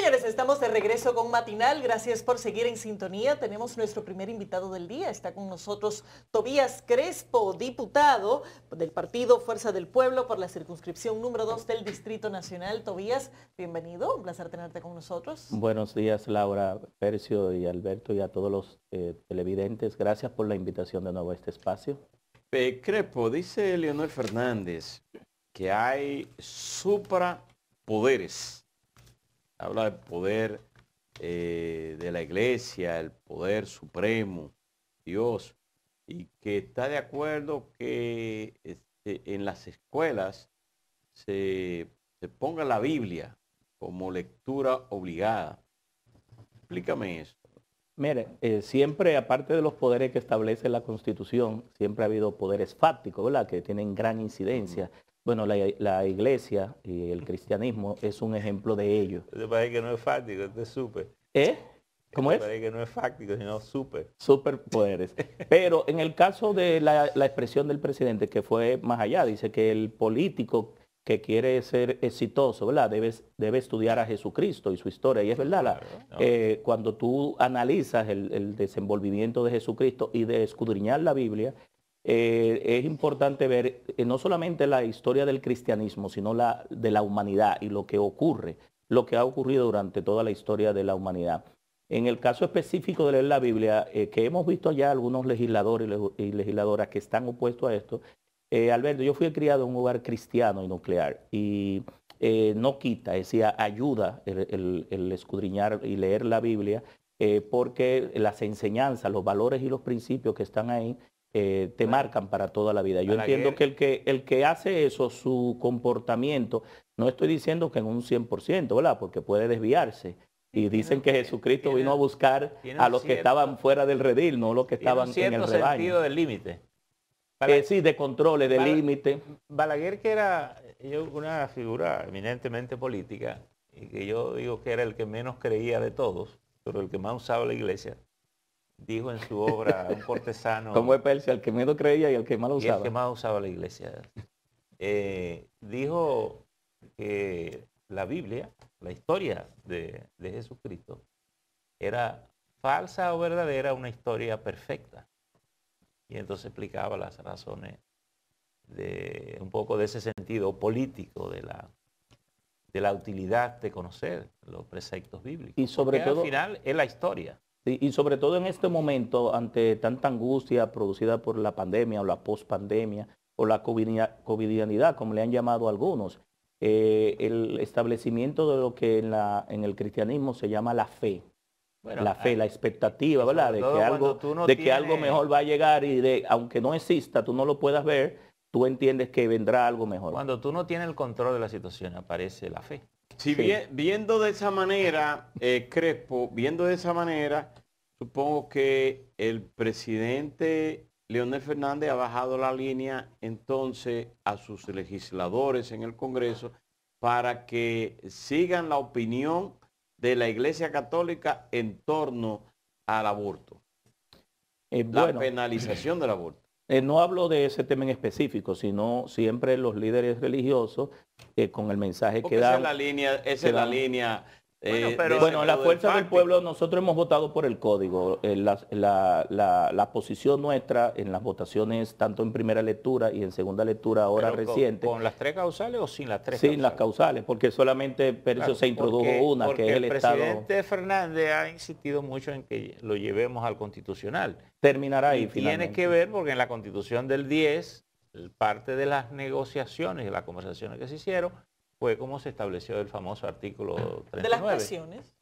señores, estamos de regreso con Matinal. Gracias por seguir en sintonía. Tenemos nuestro primer invitado del día. Está con nosotros Tobías Crespo, diputado del partido Fuerza del Pueblo por la circunscripción número 2 del Distrito Nacional. Tobías, bienvenido. Un placer tenerte con nosotros. Buenos días, Laura, Percio y Alberto y a todos los eh, televidentes. Gracias por la invitación de nuevo a este espacio. Eh, Crespo, dice Leonel Fernández que hay suprapoderes habla del poder eh, de la iglesia, el poder supremo, Dios, y que está de acuerdo que este, en las escuelas se, ponga la Biblia como lectura obligada. Explícame eso. Mire, eh, siempre, aparte de los poderes que establece la Constitución, siempre ha habido poderes fácticos, ¿verdad? Que tienen gran incidencia. Bueno, la, iglesia y el cristianismo es un ejemplo de ello. Te parece que no es fáctico, este es súper. ¿Eh? ¿Cómo es? Parece que no es fáctico, sino súper. Superpoderes. Pero en el caso de la, expresión del presidente, que fue más allá, dice que el político que quiere ser exitoso, ¿verdad? debe estudiar a Jesucristo y su historia. Y es verdad, eh, cuando tú analizas el, desenvolvimiento de Jesucristo y de escudriñar la Biblia, eh, es importante ver eh, no solamente la historia del cristianismo, sino la de la humanidad y lo que ocurre, lo que ha ocurrido durante toda la historia de la humanidad. En el caso específico de leer la Biblia, eh, que hemos visto ya algunos legisladores y legisladoras que están opuestos a esto, Alberto, yo fui criado en un hogar cristiano y nuclear y no quita, decía, ayuda el, escudriñar y leer la Biblia porque las enseñanzas, los valores y los principios que están ahí eh, te marcan para toda la vida. Yo entiendo que el, que el que hace eso, su comportamiento, no estoy diciendo que en un 100%, ¿verdad? Porque puede desviarse. Y dicen que Jesucristo vino a buscar a los que estaban fuera del redil, no los que estaban en el rebaño. sentido del límite. Eh, sí, de controles, de límite. Balaguer que era una figura eminentemente política y que yo digo que era el que menos creía de todos, pero el que más usaba la iglesia, dijo en su obra un cortesano. Como es Persia, el que menos creía y el que más usaba. Y el que más usaba la iglesia. Eh, dijo que la Biblia, la historia de, Jesucristo, era falsa o verdadera, una historia perfecta. Y entonces explicaba las razones de un poco de ese sentido político de la, de la utilidad de conocer los preceptos bíblicos. Y sobre todo. Al final es la historia y sobre todo en este momento, ante tanta angustia producida por la pandemia o la pospandemia o la covidianidad, como le han llamado algunos, eh, el establecimiento de lo que en, el cristianismo se llama la fe. la fe, ah, la expectativa, ¿verdad? De, que algo, de que algo mejor va a llegar y de, aunque no exista, tú no lo puedas ver, tú entiendes que vendrá algo mejor. Cuando tú no tienes el control de la situación, aparece la fe. Si bien viendo de esa manera, eh, Crespo, viendo de esa manera, supongo que el presidente Leonel Fernández ha bajado la línea entonces a sus legisladores en el Congreso para que sigan la opinión de la Iglesia Católica en torno al aborto. Eh, la penalización del aborto. Eh, no hablo de ese tema en específico, sino siempre los líderes religiosos eh, con el mensaje que dan. Esa es la línea, es la línea eh, bueno, la fuerza del, pueblo, nosotros hemos votado por el código. Eh, la, posición nuestra en las votaciones, tanto en primera lectura y en segunda lectura ahora reciente. Con, las tres causales o sin las tres? Sin las causales, porque solamente se introdujo una, que es el, Estado. El presidente Fernández ha insistido mucho en que lo llevemos al constitucional. Terminará ahí. Y tiene que ver porque en la constitución del 10, parte de las negociaciones y las conversaciones que se hicieron, fue como se estableció el famoso artículo 39. Ah, de las presiones.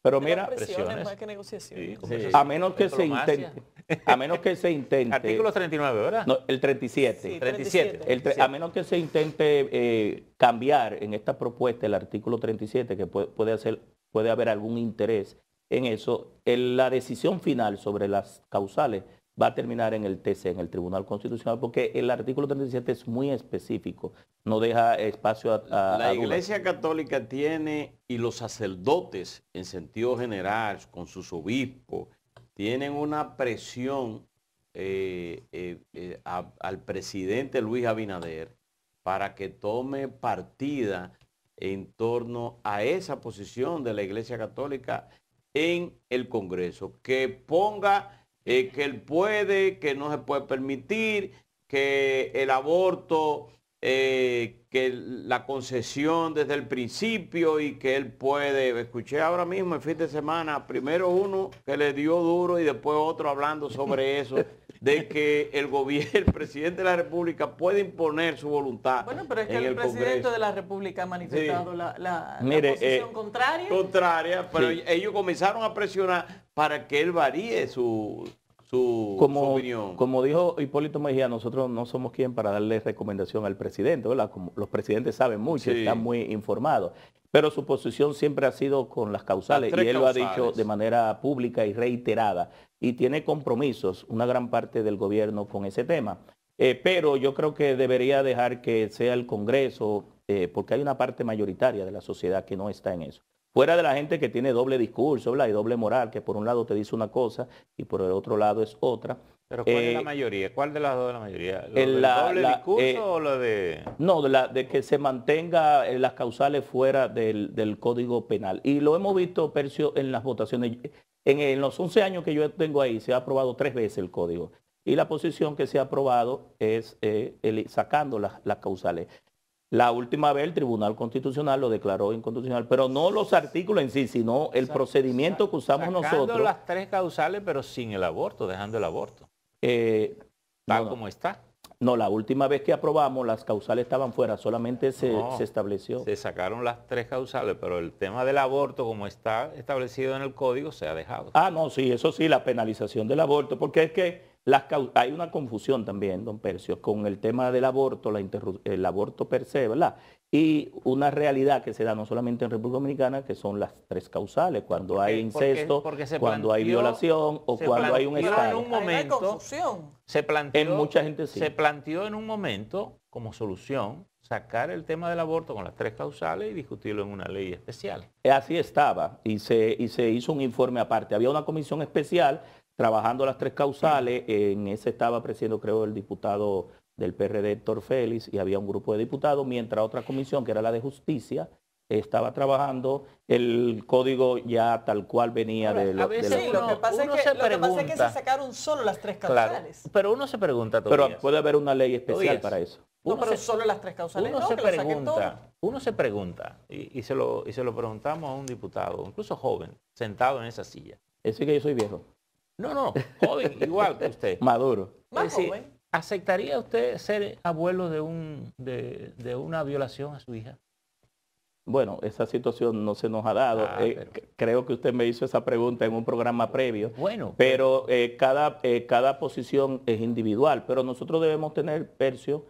Pero mira, presiones, más que negociaciones. A menos que se intente, a artículo 39, ¿verdad? No, el 37. 37. El, a menos que se intente eh, cambiar en esta propuesta el artículo 37, que puede, hacer, puede haber algún interés en eso, la decisión final sobre las causales va a terminar en el TC, en el Tribunal Constitucional, porque el artículo 37 es muy específico, no deja espacio a... la Iglesia Católica tiene, y los sacerdotes en sentido general, con sus obispos, tienen una presión eh, eh, eh, al presidente Luis Abinader para que tome partida en torno a esa posición de la Iglesia Católica en el Congreso, que ponga eh, que él puede, que no se puede permitir, que el aborto eh, que la concesión desde el principio y que él puede, escuché ahora mismo el fin de semana, primero uno que le dio duro y después otro hablando sobre eso, de que el gobierno, el presidente de la República puede imponer su voluntad. Bueno, pero es que el, presidente de la República ha manifestado la, posición eh, contraria. Contraria, pero ellos comenzaron a presionar para que él varíe su, como, Como dijo Hipólito Mejía, nosotros no somos quien para darle recomendación al presidente, los presidentes saben mucho, están muy informados. Pero su posición siempre ha sido con las causales y él lo ha dicho de manera pública y reiterada. Y tiene compromisos, una gran parte del gobierno con ese tema. Eh, pero yo creo que debería dejar que sea el Congreso, eh, porque hay una parte mayoritaria de la sociedad que no está en eso. Fuera de la gente que tiene doble discurso y doble moral, que por un lado te dice una cosa y por el otro lado es otra. Pero ¿cuál es la eh, mayoría? ¿Cuál de las dos es la mayoría? doble discurso eh, o lo de...? No, de, que se mantenga eh, las causales fuera del, Código Penal. Y lo hemos visto, Percio, en las votaciones. En, los 11 años que yo tengo ahí se ha aprobado tres veces el Código. Y la posición que se ha aprobado es sacando las causales. La última vez el Tribunal Constitucional lo declaró inconstitucional, pero no los artículos en sí, sino el procedimiento que usamos sacando nosotros. las tres causales, pero sin el aborto, dejando el aborto. Eh, Tal como está. No, la última vez que aprobamos las causales estaban fuera, solamente se, se estableció. Se sacaron las tres causales, pero el tema del aborto, como está establecido en el código, se ha dejado. Ah, no, sí, eso sí, la penalización del aborto, porque es que hay una confusión también, don Percio, con el tema del aborto, el aborto per se, ¿verdad? Y una realidad que se da no solamente en República Dominicana, que son las tres causales, cuando hay incesto, cuando hay violación o cuando hay un estado. En un momento, Se planteó, en mucha gente Se planteó en un momento como solución sacar el tema del aborto con las tres causales y discutirlo en una ley especial. Así estaba y se, y se hizo un informe aparte. Había una comisión especial trabajando las tres causales. En ese estaba presidiendo, creo, el diputado del PRD Héctor Félix y había un grupo de diputados, mientras otra comisión, que era la de justicia, estaba trabajando el código ya tal cual venía de lo, a que pasa que, se sacaron solo las tres causales. pero uno se pregunta Pero puede haber una ley especial para eso. No, pero solo las tres causales. Uno se pregunta, uno se pregunta, y, se lo, y se lo preguntamos a un diputado, incluso joven, sentado en esa silla. es que yo soy viejo. No, no, joven, igual que usted. Maduro. ¿Aceptaría usted ser abuelo de, un, de, una violación a su hija? Bueno, esa situación no se nos ha dado. Ah, eh, creo que usted me hizo esa pregunta en un programa previo. Bueno. Pues. Pero, eh, cada, eh, cada posición es individual, pero nosotros debemos tener, Percio,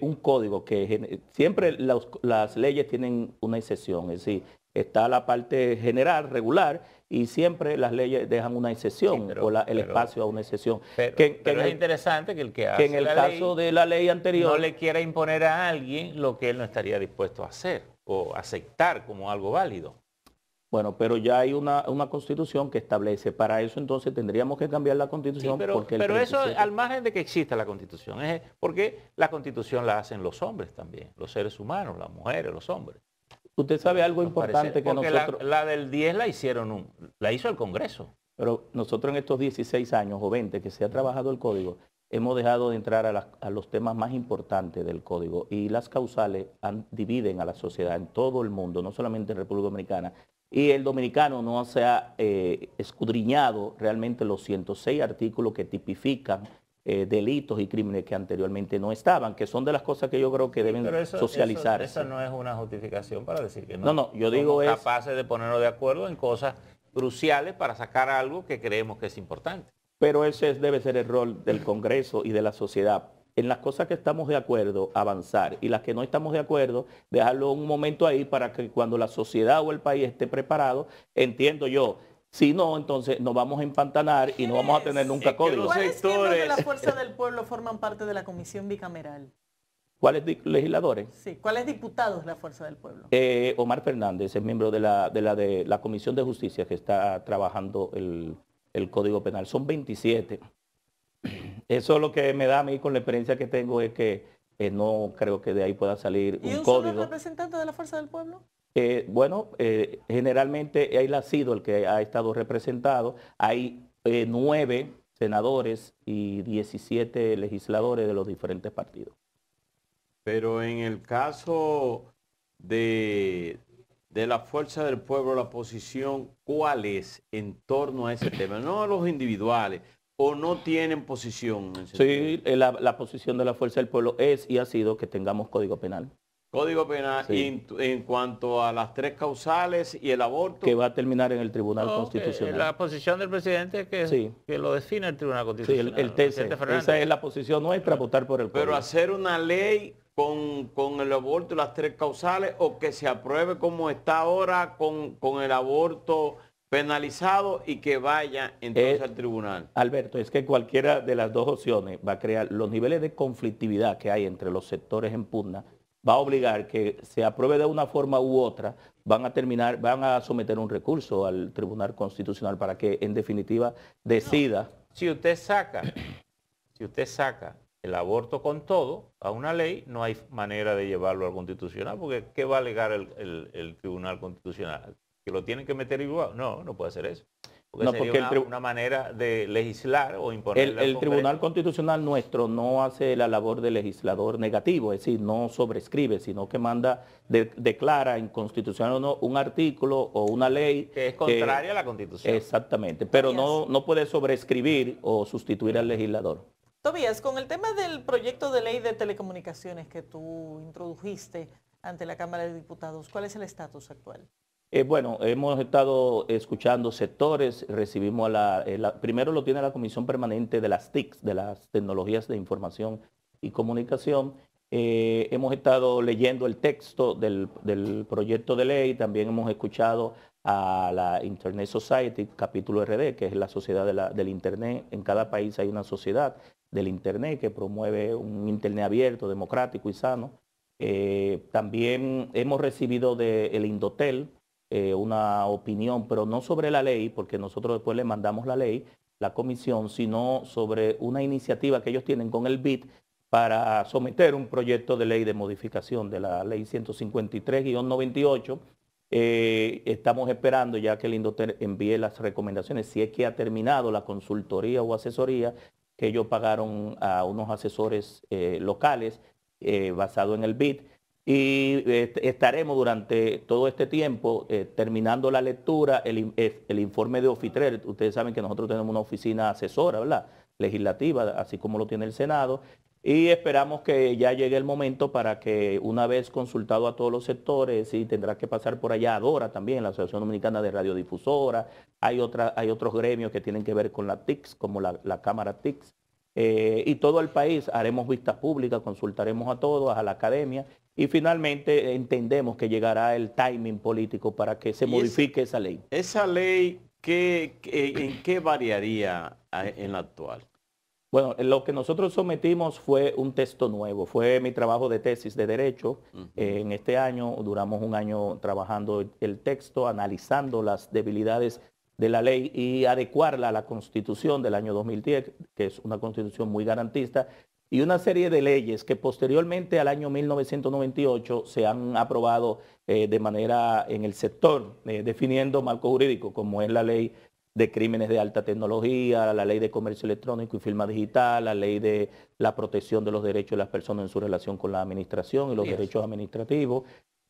un código que siempre las, las leyes tienen una excepción. Es decir, está la parte general, regular, y siempre las leyes dejan una excepción o el espacio a una excepción. Pero, que, es interesante que el que hace en el caso de la ley anterior no le quiera imponer a alguien lo que él no estaría dispuesto a hacer o aceptar como algo válido. Bueno, pero ya hay una, constitución que establece, para eso entonces tendríamos que cambiar la constitución. pero, porque eso al margen de que exista la constitución, es porque la constitución la hacen los hombres también, los seres humanos, las mujeres, los hombres. Usted sabe algo importante que nosotros... La, del 10 la hicieron, un, la hizo el Congreso. Pero nosotros en estos 16 años o 20 que se ha trabajado el código, hemos dejado de entrar a, los temas más importantes del código y las causales dividen a la sociedad en todo el mundo, no solamente en República Dominicana. Y el dominicano no se ha eh, escudriñado realmente los 106 artículos que tipifican eh, delitos y crímenes que anteriormente no estaban, que son de las cosas que yo creo que deben socializar esa no es una justificación para decir que no. No, yo digo es... capaces de ponernos de acuerdo en cosas cruciales para sacar algo que creemos que es importante. Pero ese debe ser el rol del Congreso y de la sociedad. En las cosas que estamos de acuerdo, avanzar. Y las que no estamos de acuerdo, dejarlo un momento ahí para que cuando la sociedad o el país esté preparado, entiendo yo, si no, entonces nos vamos a empantanar y no vamos a tener nunca código. ¿Cuáles sectores de la Fuerza del Pueblo forman parte de la Comisión Bicameral? ¿Cuáles legisladores? Sí, ¿cuáles diputados de la Fuerza del Pueblo? Eh, Omar Fernández es miembro de la, de la, Comisión de Justicia que está trabajando el, Código Penal. Son 27. Eso lo que me da a mí con la experiencia que tengo es que eh, no creo que de ahí pueda salir un ¿Y un, un código. representante de la Fuerza del Pueblo? Eh, bueno, eh, generalmente él ha sido el que ha estado representado. Hay eh, nueve senadores y 17 legisladores de los diferentes partidos. Pero en el caso de, la fuerza del pueblo, la posición, ¿cuál es en torno a ese tema? No a los individuales, o no tienen posición. sí, la, posición de la Fuerza del Pueblo es y ha sido que tengamos código penal. Código Penal en, cuanto a las tres causales y el aborto. Que va a terminar en el Tribunal Constitucional. La posición del presidente es que, que lo define el Tribunal Constitucional. Sí, el, TC. Esa es la posición nuestra, votar por el Pero hacer una ley con, el aborto y las tres causales o que se apruebe como está ahora con, el aborto penalizado y que vaya entonces eh, al tribunal. Alberto, es que cualquiera de las dos opciones va a crear los niveles de conflictividad que hay entre los sectores en pugna va a obligar que se apruebe de una forma u otra, van a terminar, van a someter un recurso al Tribunal Constitucional para que en definitiva decida. Si usted saca, si usted saca el aborto con todo a una ley, no hay manera de llevarlo al constitucional, porque ¿qué va a alegar el, Tribunal Constitucional? ¿Que lo tienen que meter igual? No, no puede ser eso no, porque una, manera de legislar o imponer. El, Tribunal Constitucional nuestro no hace la labor de legislador negativo, es decir, no sobrescribe, sino que manda, declara inconstitucional o no un artículo o una ley. Que es contraria a la Constitución. Exactamente, pero no, no puede sobrescribir o sustituir al legislador. Tobías, con el tema del proyecto de ley de telecomunicaciones que tú introdujiste ante la Cámara de Diputados, ¿cuál es el estatus actual? Eh, bueno, hemos estado escuchando sectores, recibimos a eh, la, primero lo tiene la Comisión Permanente de las TIC, de las Tecnologías de Información y Comunicación. Eh, hemos estado leyendo el texto del, proyecto de ley, también hemos escuchado a la Internet Society, capítulo RD, que es la sociedad del Internet. En cada país hay una sociedad del Internet que promueve un Internet abierto, democrático y sano. también hemos recibido del Indotel, eh, una opinión, pero no sobre la ley, porque nosotros después le mandamos la ley, la comisión, sino sobre una iniciativa que ellos tienen con el BID para someter un proyecto de ley de modificación de la ley 153-98. Eh, estamos esperando ya que el Indoter envíe las recomendaciones, si es que ha terminado la consultoría o asesoría que ellos pagaron a unos asesores eh, locales basado en el BID. Y eh, estaremos durante todo este tiempo eh, terminando la lectura, el, informe de ofitrer. Ustedes saben que nosotros tenemos una oficina asesora, ¿verdad? Legislativa, así como lo tiene el Senado. Y esperamos que ya llegue el momento para que una vez consultado a todos los sectores, y tendrá que pasar por allá Adora también, la Asociación Dominicana de Radiodifusora, hay, otra, hay otros gremios que tienen que ver con la TICS, como la, Cámara TICS, eh, y todo el país haremos vistas públicas, consultaremos a todos, a la academia, y finalmente eh, entendemos que llegará el timing político para que se modifique esa, ley. ¿Esa ley en qué variaría ah, en la actual? Bueno, eh, lo que nosotros sometimos fue un texto nuevo, fue mi trabajo de tesis de derecho. Eh, en este año duramos un año trabajando el texto, analizando las debilidades de la ley y adecuarla a la constitución del año 2010, que es una constitución muy garantista, y una serie de leyes que posteriormente al año 1998 se han aprobado eh, de manera en el sector, eh, definiendo marco jurídico, como es la ley de crímenes de alta tecnología, la ley de comercio electrónico y firma digital, la ley de la protección de los derechos de las personas en su relación con la administración y los derechos administrativos,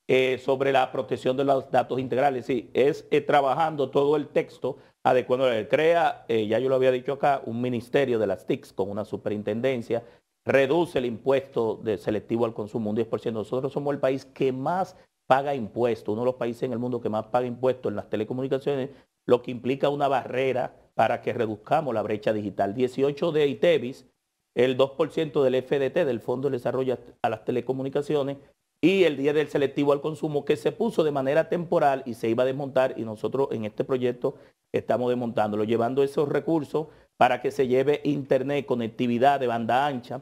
eh, sobre la protección de los datos integrales. Sí, es trabajando todo el texto adecuando. Crea, ya yo lo había dicho acá, un ministerio de las TICs con una superintendencia reduce el impuesto de selectivo al consumo un 10%. Nosotros somos el país que más paga impuestos, uno de los países en el mundo que más paga impuestos en las telecomunicaciones, lo que implica una barrera para que reduzcamos la brecha digital. 18 de ITEVIS, el 2% del FDT, del Fondo de Desarrollo a las Telecomunicaciones, y el 10 del selectivo al consumo que se puso de manera temporal y se iba a desmontar y nosotros en este proyecto estamos desmontándolo, llevando esos recursos para que se lleve internet, conectividad de banda ancha,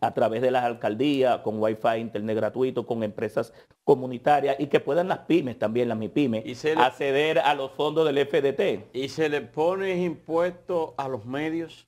a través de las alcaldías, con wifi, internet gratuito, con empresas comunitarias y que puedan las pymes también, las mipyme acceder a los fondos del FDT. ¿Y se le pone impuesto a los medios?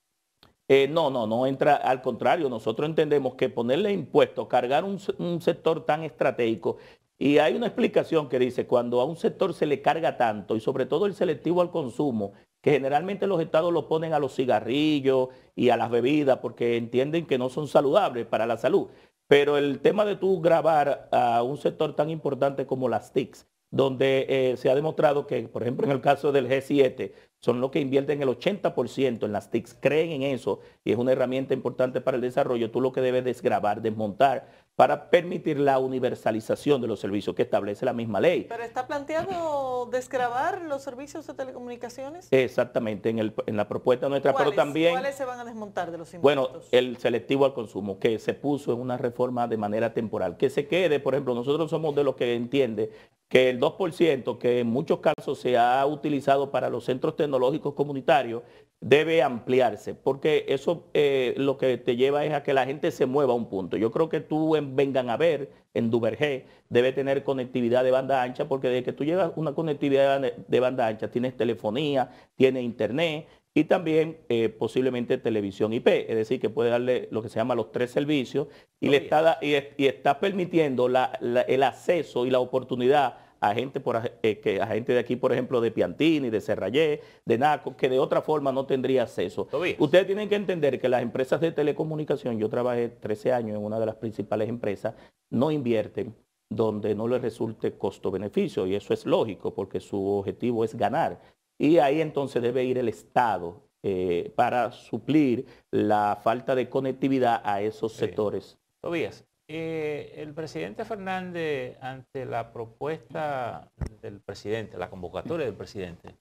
Eh, no, no, no entra, al contrario, nosotros entendemos que ponerle impuesto, cargar un sector tan estratégico, y hay una explicación que dice, cuando a un sector se le carga tanto, y sobre todo el selectivo al consumo, que generalmente los estados lo ponen a los cigarrillos y a las bebidas porque entienden que no son saludables para la salud. Pero el tema de tú grabar a un sector tan importante como las TICs, donde eh, se ha demostrado que, por ejemplo, en el caso del G7, son los que invierten el 80% en las TICs, creen en eso y es una herramienta importante para el desarrollo, tú lo que debes desgrabar, desmontar para permitir la universalización de los servicios que establece la misma ley. ¿Pero está planteado desgrabar los servicios de telecomunicaciones? Exactamente, en, la propuesta nuestra, pero también... ¿Cuáles se van a desmontar de los impuestos? Bueno, el selectivo al consumo, que se puso en una reforma de manera temporal, que se quede, por ejemplo, nosotros somos de los que entiende que el 2%, que en muchos casos se ha utilizado para los centros tecnológicos, tecnológicos comunitarios debe ampliarse, porque eso eh, lo que te lleva es a que la gente se mueva a un punto. Yo creo que tú en Vengan a ver, en Duvergé, debe tener conectividad de banda ancha, porque desde que tú llevas una conectividad de banda ancha, tienes telefonía, tienes internet y también eh, posiblemente televisión IP, es decir, que puede darle lo que se llama los tres servicios y, le, oh, está, está permitiendo el acceso y la oportunidad a gente, por, eh, que, a gente de aquí, por ejemplo, de Piantini, de Serrayé, de Naco, que de otra forma no tendría acceso. Ustedes tienen que entender que las empresas de telecomunicación, yo trabajé 13 años en una de las principales empresas, no invierten donde no les resulte costo-beneficio, y eso es lógico, porque su objetivo es ganar. Y ahí entonces debe ir el Estado eh, para suplir la falta de conectividad a esos sectores. Tobías, eh, el presidente Fernández, ante la propuesta del presidente, la convocatoria del presidente,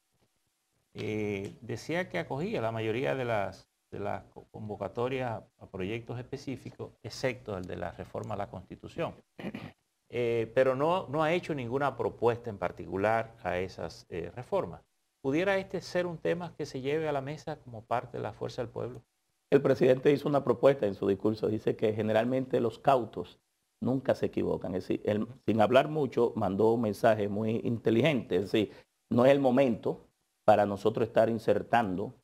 eh, decía que acogía la mayoría de las, convocatorias a proyectos específicos, excepto el de la reforma a la Constitución. Eh, pero no, no ha hecho ninguna propuesta en particular a esas reformas. ¿Pudiera este ser un tema que se lleve a la mesa como parte de la Fuerza del Pueblo? El presidente hizo una propuesta en su discurso, dice que generalmente los cautos nunca se equivocan. Es decir, sin hablar mucho, mandó un mensaje muy inteligente. Es decir, no es el momento para nosotros estar insertando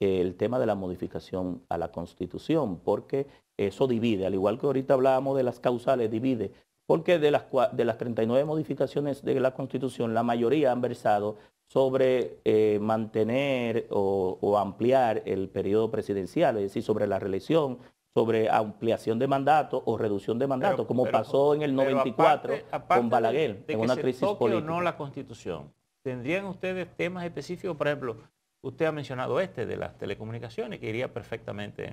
eh, el tema de la modificación a la Constitución, porque eso divide, al igual que ahorita hablábamos de las causales, divide, porque de las, de las 39 modificaciones de la Constitución, la mayoría han versado sobre eh, mantener o, ampliar el periodo presidencial, es decir, sobre la reelección, sobre ampliación de mandato o reducción de mandato, como pasó en el 94 con Balaguer, en una crisis política. no la constitución, ¿tendrían ustedes temas específicos? Por ejemplo, usted ha mencionado este de las telecomunicaciones, que iría perfectamente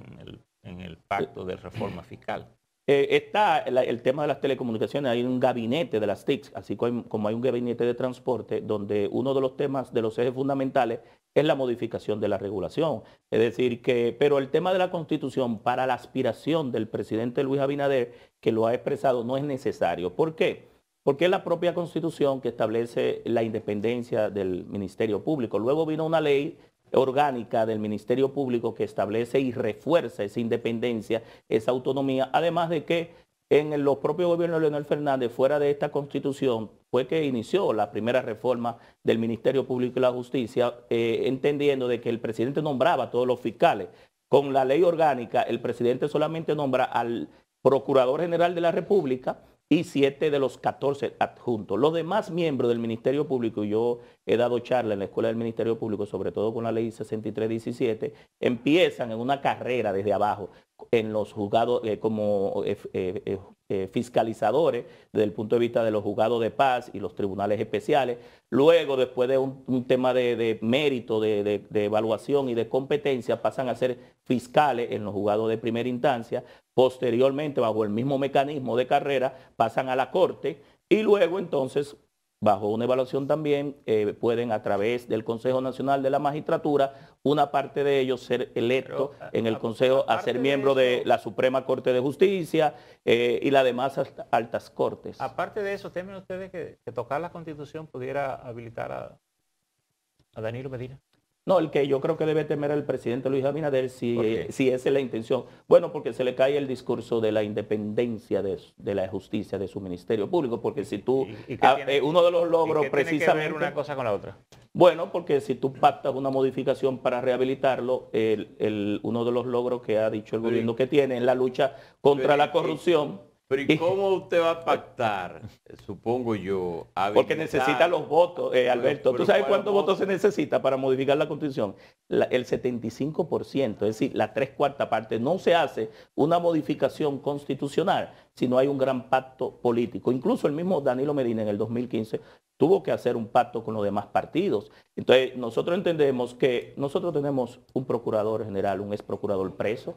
en el pacto de reforma fiscal. Eh, está el, tema de las telecomunicaciones, hay un gabinete de las TIC, así como hay, como hay, un gabinete de transporte, donde uno de los temas de los ejes fundamentales es la modificación de la regulación. Es decir, que, pero el tema de la constitución para la aspiración del presidente Luis Abinader, que lo ha expresado, no es necesario. ¿Por qué? Porque es la propia constitución que establece la independencia del Ministerio Público. Luego vino una ley orgánica del Ministerio Público que establece y refuerza esa independencia, esa autonomía, además de que en los propios gobiernos de Leonel Fernández, fuera de esta constitución, fue que inició la primera reforma del Ministerio Público y la Justicia, eh, entendiendo de que el presidente nombraba a todos los fiscales. Con la ley orgánica, el presidente solamente nombra al Procurador General de la República y siete de los 14 adjuntos. Los demás miembros del Ministerio Público, yo he dado charla en la Escuela del Ministerio Público, sobre todo con la ley 6317, empiezan en una carrera desde abajo en los juzgados eh, como eh, eh, fiscalizadores desde el punto de vista de los juzgados de paz y los tribunales especiales. Luego, después de un, tema de, mérito, de, de, evaluación y de competencia, pasan a ser fiscales en los juzgados de primera instancia. Posteriormente, bajo el mismo mecanismo de carrera, pasan a la corte y luego entonces bajo una evaluación también, eh, pueden a través del Consejo Nacional de la Magistratura, una parte de ellos ser electos en el Consejo a ser miembro de, la Suprema Corte de Justicia eh, y las demás altas cortes. Aparte de eso, temen ustedes que, tocar la Constitución pudiera habilitar a Danilo Medina? No, el que yo creo que debe temer el presidente Luis Abinader si, esa es la intención. Bueno, porque se le cae el discurso de la independencia de, la justicia de su ministerio público, porque si tú, ah, eh, uno de los logros precisamente... ver una cosa con la otra? Bueno, porque si tú pactas una modificación para rehabilitarlo, el, uno de los logros que ha dicho el gobierno que tiene en la lucha contra la corrupción pero ¿y cómo usted va a pactar? Supongo yo. Porque necesita los votos, eh, Alberto. ¿Tú sabes cuántos votos se necesita para modificar la constitución? el 75%, es decir, la tres cuartas partes. No se hace una modificación constitucional si no hay un gran pacto político. Incluso el mismo Danilo Medina en el 2015 tuvo que hacer un pacto con los demás partidos. Entonces, nosotros entendemos que nosotros tenemos un procurador general, un ex procurador preso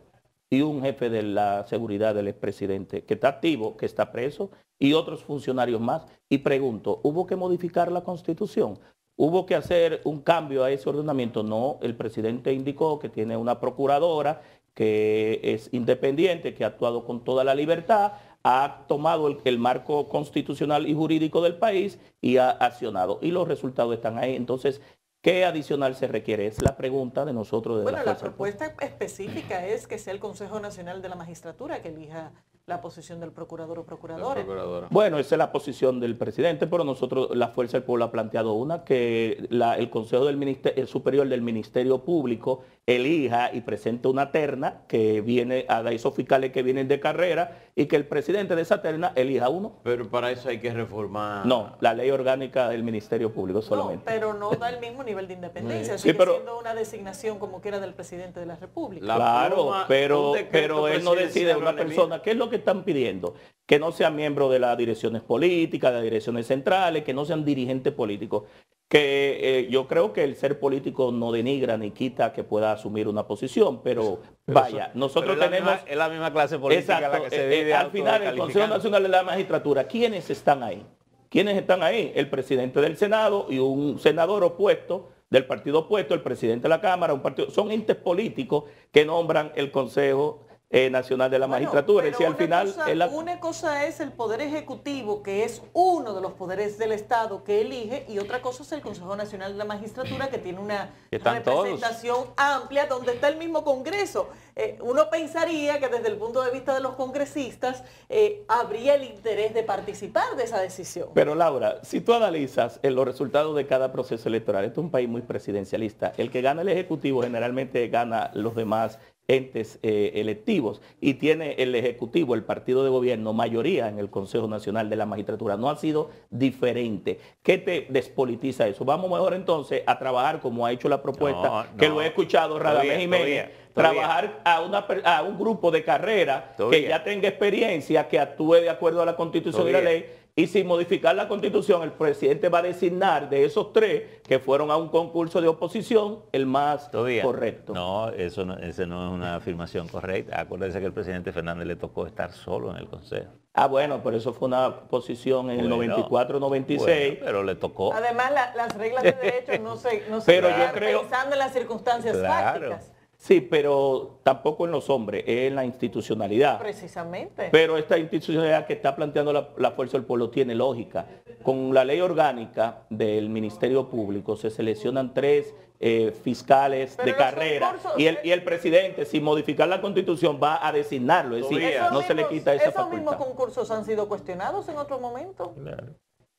y un jefe de la seguridad del expresidente que está activo, que está preso, y otros funcionarios más. Y pregunto, ¿hubo que modificar la constitución? ¿Hubo que hacer un cambio a ese ordenamiento? No, el presidente indicó que tiene una procuradora que es independiente, que ha actuado con toda la libertad, ha tomado el, el marco constitucional y jurídico del país y ha accionado. Y los resultados están ahí. Entonces, ¿Qué adicional se requiere? Es la pregunta de nosotros. De bueno, la, propuesta específica es que sea el Consejo Nacional de la Magistratura que elija la posición del procurador o procuradora. Bueno, esa es la posición del presidente, pero nosotros, la Fuerza del Pueblo ha planteado una, que el Consejo del Ministerio, Superior del Ministerio Público elija y presente una terna que viene a esos fiscales que vienen de carrera y que el presidente de esa terna elija uno. Pero para eso hay que reformar. No, la ley orgánica del Ministerio Público solamente. pero no da el mismo nivel de independencia, sí, sigue siendo una designación como quiera del presidente de la República. claro, pero, pero él no decide una persona. ¿Qué es lo que están pidiendo? Que no sean miembros de las direcciones políticas, de las direcciones centrales, que no sean dirigentes políticos. Que eh, yo creo que el ser político no denigra ni quita que pueda asumir una posición, pero, vaya, nosotros tenemos... La es la misma clase política la que se eh, eh, Al final, el Consejo Nacional de la Magistratura, ¿quiénes están ahí? ¿Quiénes están ahí? El presidente del Senado y un senador opuesto del partido opuesto, el presidente de la Cámara, un partido, son entes políticos que nombran el Consejo eh, nacional de la Magistratura. y al final. Una cosa es el Poder Ejecutivo, que es uno de los poderes del Estado que elige, y otra cosa es el Consejo Nacional de la Magistratura, que tiene una representación amplia, donde está el mismo Congreso. Eh, uno pensaría que desde el punto de vista de los congresistas eh, habría el interés de participar de esa decisión. Pero Laura, si tú analizas los resultados de cada proceso electoral, esto es un país muy presidencialista. El que gana el Ejecutivo generalmente gana los demás entes eh, electivos y tiene el Ejecutivo, el partido de gobierno, mayoría en el Consejo Nacional de la Magistratura. No ha sido diferente. ¿Qué te despolitiza eso? Vamos mejor entonces a trabajar como ha hecho la propuesta, que lo he escuchado Radamés Jiménez. trabajar a, una, un grupo de carrera que ya tenga experiencia, que actúe de acuerdo a la constitución y la ley y sin modificar la constitución, el presidente va a designar de esos tres que fueron a un concurso de oposición el más correcto. No, eso no, esa no es una afirmación correcta. Acuérdense que el presidente Fernández le tocó estar solo en el Consejo. Ah, bueno, pero eso fue una oposición en el 94-96. pero le tocó. Además, las reglas de derecho no se, no se pensando en las circunstancias prácticas. Sí, pero tampoco en los hombres, es en la institucionalidad. Precisamente. Pero esta institucionalidad que está planteando la, Fuerza del Pueblo tiene lógica. Con la ley orgánica del Ministerio Público se seleccionan tres eh, fiscales de carrera y, el, y el, presidente, sin modificar la constitución, va a designarlo. Es decir, no se le quita esa ¿Esos mismos concursos han sido cuestionados en otro momento? Claro.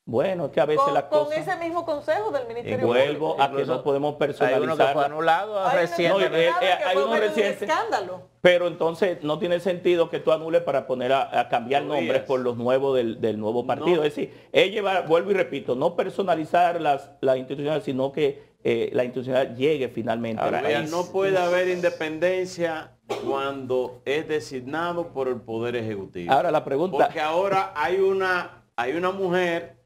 Bueno, es que a veces la cosa... Con ese mismo consejo del Ministerio y vuelvo a que no podemos eh, personalizar. Eh, hay anulado recientemente. hay escándalo. Pero entonces no tiene sentido que tú anules para poner a, cambiar nombres por los nuevos del, nuevo partido. Es decir, ella va, vuelvo y repito, no personalizar las, las instituciones, sino que eh, la institucionalidad llegue finalmente. Ahora, no puede haber independencia cuando es designado por el Poder Ejecutivo. Ahora la pregunta... Porque ahora hay una, hay una mujer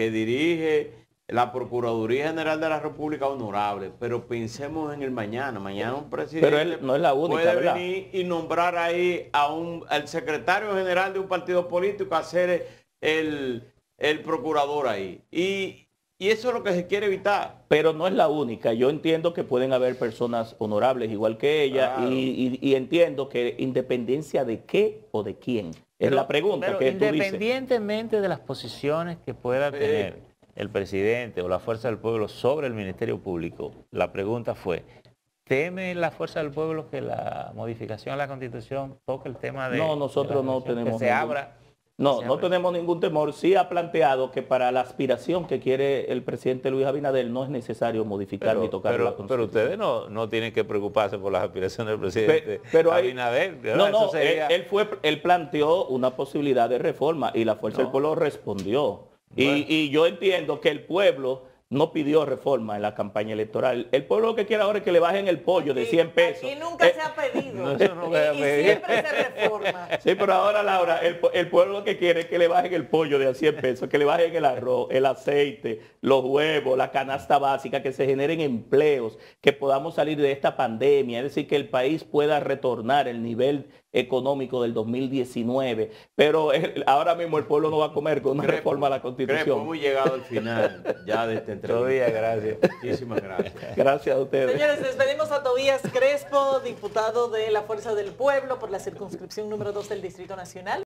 que dirige la Procuraduría General de la República honorable, pero pensemos en el mañana. Mañana un presidente no la puede venir y nombrar ahí a un, al secretario general de un partido político a ser el, el procurador ahí. Y y eso es lo que se quiere evitar, pero no es la única. Yo entiendo que pueden haber personas honorables igual que ella y, entiendo que independencia de qué o de quién. es la pregunta que Independientemente de las posiciones que pueda tener el presidente o la fuerza del pueblo sobre el Ministerio Público, la pregunta fue, ¿Teme la fuerza del pueblo que la modificación a la constitución toque el tema de... No, nosotros no tenemos... Que se abra no, no tenemos ningún temor. Sí ha planteado que para la aspiración que quiere el presidente Luis Abinader no es necesario modificar ni tocar la Constitución. Pero ustedes no, no tienen que preocuparse por las aspiraciones del presidente pero, No, no, él, fue, él planteó una posibilidad de reforma y la Fuerza del Pueblo respondió. Y, y yo entiendo que el pueblo no pidió reforma en la campaña electoral. El pueblo lo que quiere ahora es que le bajen el pollo de 100 pesos. Y nunca se ha eh, pedido siempre se reforma. Sí, pero ahora, Laura, el, pueblo lo que quiere es que le bajen el pollo de a 100 pesos, que le bajen el arroz, el aceite, los huevos, la canasta básica, que se generen empleos, que podamos salir de esta pandemia, es decir, que el país pueda retornar el nivel económico del 2019. Pero ahora mismo el pueblo no va a comer con una reforma a la Constitución. que hemos llegado al final ya de este entrevista. Todavía, gracias. Muchísimas gracias. Gracias a ustedes. Señores, despedimos a Tobías Crespo, diputado de de la Fuerza del Pueblo por la circunscripción número 2 del Distrito Nacional.